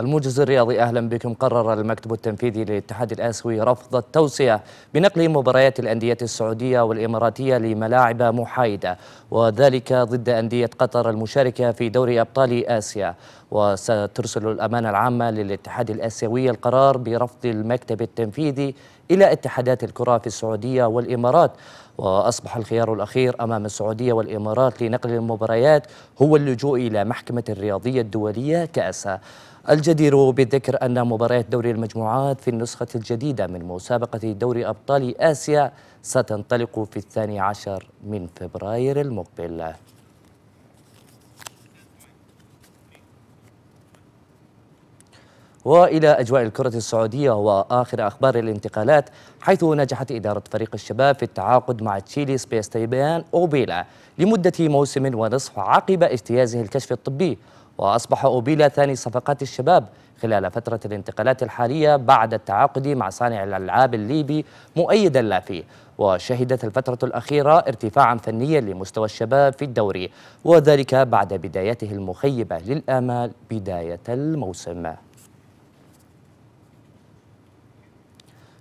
الموجز الرياضي أهلا بكم قرر المكتب التنفيذي للاتحاد الآسيوي رفض التوصية بنقل مباريات الأندية السعودية والإماراتية لملاعب محايدة وذلك ضد أندية قطر المشاركة في دوري أبطال آسيا وسترسل الأمانة العامة للاتحاد الآسيوي القرار برفض المكتب التنفيذي إلى اتحادات الكرة في السعودية والإمارات وأصبح الخيار الأخير أمام السعودية والإمارات لنقل المباريات هو اللجوء إلى محكمة الرياضية الدولية كأسا الجدير بالذكر أن مباريات دوري المجموعات في النسخة الجديدة من مسابقة دوري أبطال آسيا ستنطلق في الثاني عشر من فبراير المقبل والى اجواء الكره السعوديه واخر اخبار الانتقالات حيث نجحت اداره فريق الشباب في التعاقد مع تشيلي سبيس تيبان اوبيلا لمده موسم ونصف عقب اجتيازه الكشف الطبي واصبح اوبيلا ثاني صفقات الشباب خلال فترة الانتقالات الحالية بعد التعاقد مع صانع الألعاب الليبي مؤيد اللافي وشهدت الفترة الأخيرة ارتفاعا فنيا لمستوى الشباب في الدوري وذلك بعد بدايته المخيبة للآمال بداية الموسم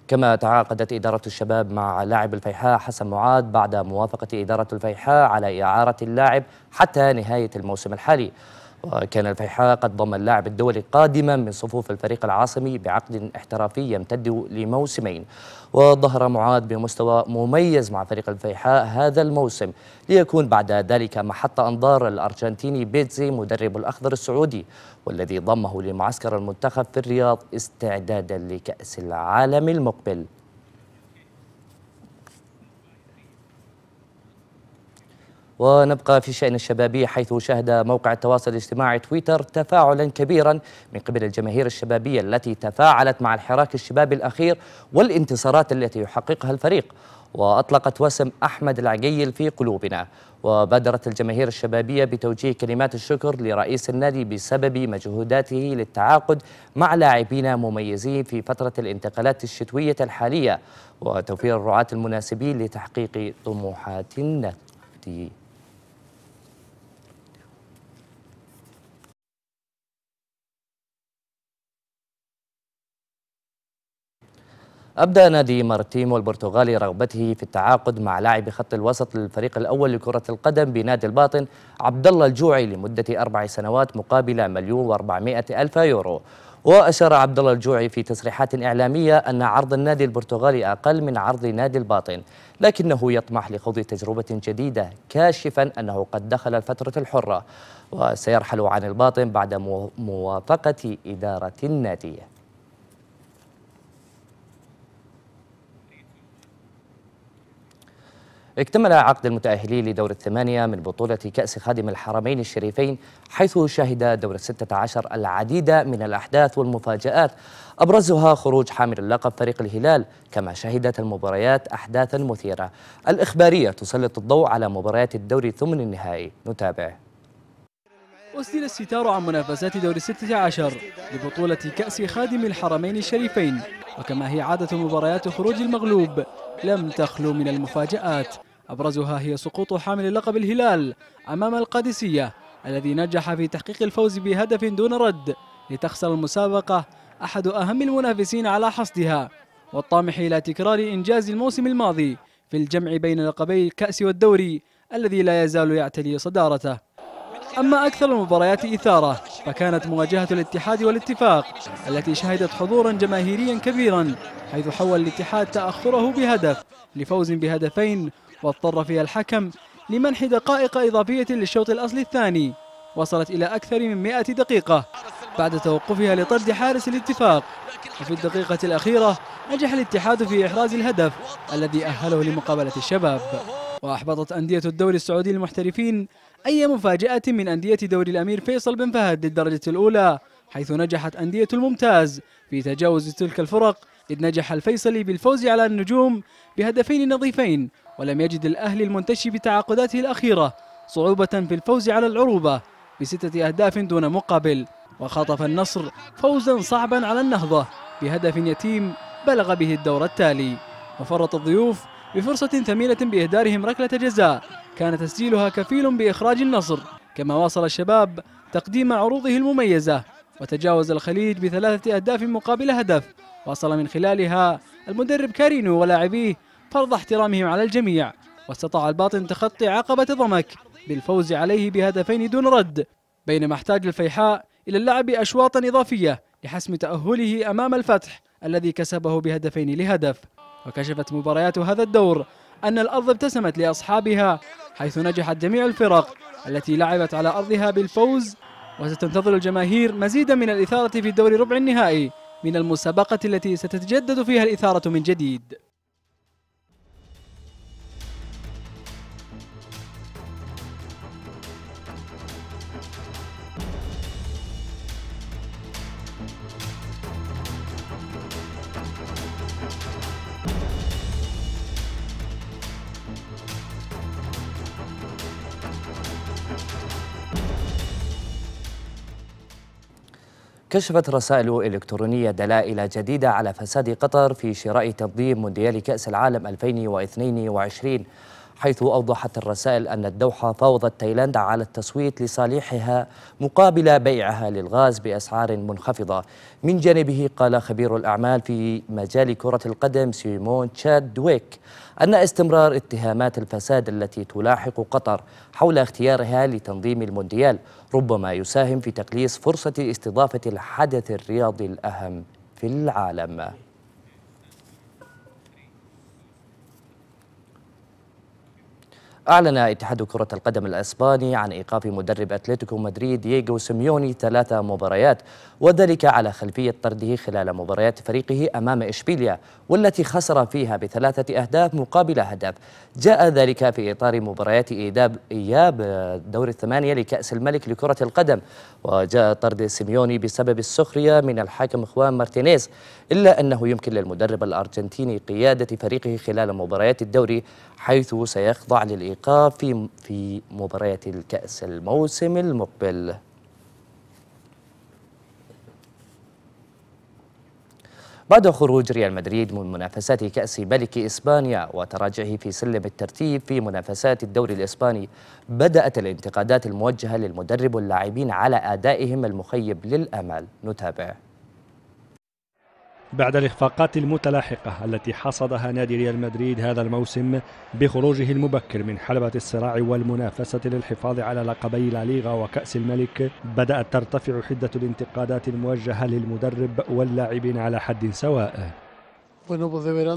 كما تعاقدت إدارة الشباب مع لاعب الفيحاء حسن معاد بعد موافقة إدارة الفيحاء على إعارة اللاعب حتى نهاية الموسم الحالي وكان الفيحاء قد ضم اللاعب الدولي قادما من صفوف الفريق العاصمي بعقد احترافي يمتد لموسمين وظهر معاد بمستوى مميز مع فريق الفيحاء هذا الموسم ليكون بعد ذلك محط أنظار الأرجنتيني بيتزي مدرب الأخضر السعودي والذي ضمه لمعسكر المنتخب في الرياض استعدادا لكأس العالم المقبل ونبقى في شأن الشبابية حيث شهد موقع التواصل الاجتماعي تويتر تفاعلا كبيرا من قبل الجماهير الشبابية التي تفاعلت مع الحراك الشبابي الأخير والانتصارات التي يحققها الفريق وأطلقت وسم أحمد العقيل في قلوبنا وبادرت الجماهير الشبابية بتوجيه كلمات الشكر لرئيس النادي بسبب مجهوداته للتعاقد مع لاعبين مميزين في فترة الانتقالات الشتوية الحالية وتوفير الرعاة المناسبين لتحقيق طموحات النادي أبدى نادي مارتيمو البرتغالي رغبته في التعاقد مع لاعب خط الوسط للفريق الأول لكرة القدم بنادي الباطن عبد الله الجوعي لمدة أربع سنوات مقابل مليون و ألف يورو وأشار عبد الله الجوعي في تصريحات إعلامية أن عرض النادي البرتغالي أقل من عرض نادي الباطن لكنه يطمح لخوض تجربة جديدة كاشفا أنه قد دخل الفترة الحرة وسيرحل عن الباطن بعد موافقة إدارة النادي اكتمل عقد المتأهلين لدور الثمانية من بطولة كأس خادم الحرمين الشريفين حيث شهد دور الستة عشر العديد من الأحداث والمفاجآت أبرزها خروج حامل اللقب فريق الهلال كما شهدت المباريات أحداثا مثيرة الإخبارية تسلط الضوء على مباريات الدوري الثمن النهائي نتابع أسدل الستار عن منافسات دور الستة عشر لبطولة كأس خادم الحرمين الشريفين وكما هي عادة مباريات خروج المغلوب لم تخلو من المفاجآت أبرزها هي سقوط حامل لقب الهلال أمام القادسية الذي نجح في تحقيق الفوز بهدف دون رد لتخسر المسابقة أحد أهم المنافسين على حصدها والطامح إلى تكرار إنجاز الموسم الماضي في الجمع بين لقبي الكأس والدوري الذي لا يزال يعتلي صدارته أما أكثر المباريات إثارة فكانت مواجهة الاتحاد والاتفاق التي شهدت حضورا جماهيريا كبيرا حيث حول الاتحاد تأخره بهدف لفوز بهدفين واضطر فيها الحكم لمنح دقائق إضافية للشوط الأصلي الثاني وصلت إلى أكثر من 100 دقيقة بعد توقفها لطرد حارس الاتفاق وفي الدقيقة الأخيرة نجح الاتحاد في إحراز الهدف الذي أهله لمقابلة الشباب وأحبطت أندية الدوري السعودي المحترفين أي مفاجأة من أندية دوري الأمير فيصل بن فهد للدرجة الأولى حيث نجحت أندية الممتاز في تجاوز تلك الفرق إذ نجح الفيصلي بالفوز على النجوم بهدفين نظيفين ولم يجد الأهلي المنتشي بتعاقداته الأخيرة صعوبة في الفوز على العروبة بستة أهداف دون مقابل وخطف النصر فوزا صعبا على النهضة بهدف يتيم بلغ به الدور التالي وفرط الضيوف بفرصة ثمينة بإهدارهم ركلة جزاء كان تسجيلها كفيل بإخراج النصر كما واصل الشباب تقديم عروضه المميزة وتجاوز الخليج بثلاثة أهداف مقابل هدف واصل من خلالها المدرب كارينو ولاعبيه فرض احترامهم على الجميع واستطاع الباطن تخطي عقبة ضمك بالفوز عليه بهدفين دون رد بينما احتاج الفيحاء إلى اللعب أشواطا إضافية لحسم تأهله أمام الفتح الذي كسبه بهدفين لهدف وكشفت مباريات هذا الدور أن الأرض ابتسمت لأصحابها حيث نجحت جميع الفرق التي لعبت على أرضها بالفوز وستنتظر الجماهير مزيدا من الإثارة في الدور ربع النهائي من المسابقة التي ستتجدد فيها الإثارة من جديد كشفت رسائل إلكترونية دلائل جديدة على فساد قطر في شراء تنظيم مونديال كأس العالم 2022 حيث أوضحت الرسائل أن الدوحة فاوضت تايلاند على التصويت لصالحها مقابل بيعها للغاز بأسعار منخفضة من جانبه قال خبير الأعمال في مجال كرة القدم سيمون تشاد دويك أن استمرار اتهامات الفساد التي تلاحق قطر حول اختيارها لتنظيم المونديال ربما يساهم في تقليص فرصة استضافة الحدث الرياضي الأهم في العالم أعلن اتحاد كرة القدم الأسباني عن إيقاف مدرب أتلتيكو مدريد دييغو سيميوني ثلاث مباريات وذلك على خلفية طرده خلال مباريات فريقه أمام إشبيليا والتي خسر فيها بثلاثة أهداف مقابل هدف جاء ذلك في إطار مباريات إيداب إياب دور الثمانية لكأس الملك لكرة القدم وجاء طرد سيميوني بسبب السخرية من الحاكم خوان مارتينيز إلا أنه يمكن للمدرب الأرجنتيني قيادة فريقه خلال مباريات الدوري حيث سيخضع للإيقاف الثقة في في مباريات الكأس الموسم المقبل بعد خروج ريال مدريد من منافسات كأس ملك إسبانيا وتراجعه في سلم الترتيب في منافسات الدوري الإسباني بدأت الانتقادات الموجهة للمدرب واللاعبين على أدائهم المخيب للأمال نتابع بعد الإخفاقات المتلاحقة التي حصدها نادي ريال مدريد هذا الموسم بخروجه المبكر من حلبة الصراع والمنافسة للحفاظ على لقبي ليغا وكأس الملك بدأت ترتفع حدة الانتقادات الموجهة للمدرب واللاعبين على حد سواء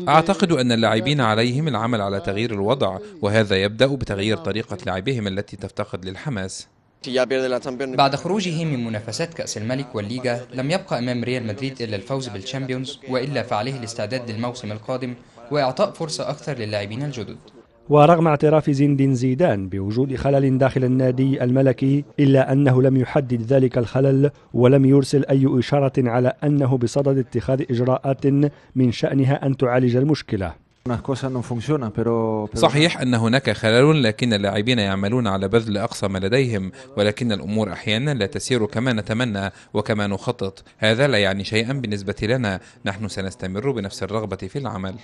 أعتقد أن اللاعبين عليهم العمل على تغيير الوضع وهذا يبدأ بتغيير طريقة لعبهم التي تفتقد للحماس بعد خروجه من منافسات كأس الملك والليجا لم يبقى أمام ريال مدريد إلا الفوز بالشامبيونز وإلا فعليه الاستعداد للموسم القادم وإعطاء فرصة أكثر للاعبين الجدد ورغم اعتراف زين زيدان بوجود خلل داخل النادي الملكي إلا أنه لم يحدد ذلك الخلل ولم يرسل أي إشارة على أنه بصدد اتخاذ إجراءات من شأنها أن تعالج المشكلة صحيح أن هناك خلل لكن اللاعبين يعملون على بذل أقصى ما لديهم ولكن الأمور أحيانا لا تسير كما نتمنى وكما نخطط هذا لا يعني شيئا بالنسبة لنا نحن سنستمر بنفس الرغبة في العمل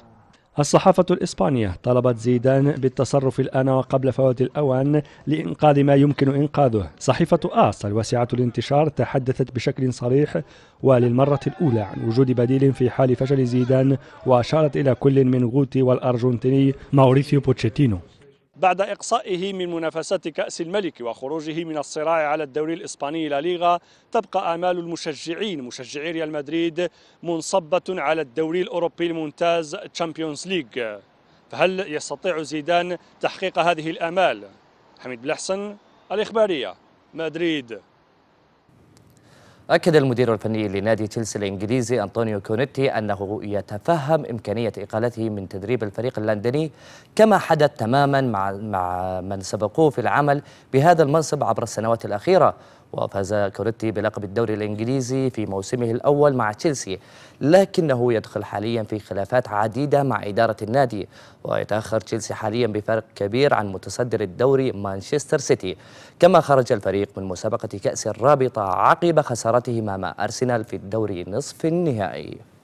الصحافة الإسبانية طلبت زيدان بالتصرف الآن وقبل فوات الأوان لإنقاذ ما يمكن إنقاذه صحيفة آس الواسعة الانتشار تحدثت بشكل صريح وللمرة الأولى عن وجود بديل في حال فشل زيدان وأشارت إلى كل من غوتي والأرجنتيني ماوريسيو بوتشيتينو بعد إقصائه من منافسة كأس الملك وخروجه من الصراع على الدوري الإسباني لا ليغا تبقى آمال المشجعين مشجعي ريال مدريد منصبة على الدوري الأوروبي الممتاز تشامبيونز ليج فهل يستطيع زيدان تحقيق هذه الآمال؟ حميد بلحسن الإخبارية مدريد أكد المدير الفني لنادي تشيلسي الإنجليزي أنطونيو كونيتي أنه يتفهم إمكانية إقالته من تدريب الفريق اللندني كما حدث تماما مع مع من سبقوه في العمل بهذا المنصب عبر السنوات الأخيرة وفاز كوريتي بلقب الدوري الإنجليزي في موسمه الأول مع تشيلسي لكنه يدخل حاليا في خلافات عديدة مع إدارة النادي ويتأخر تشيلسي حاليا بفرق كبير عن متصدر الدوري مانشستر سيتي كما خرج الفريق من مسابقة كأس الرابطة عقب خسارته أمام أرسنال في الدوري نصف النهائي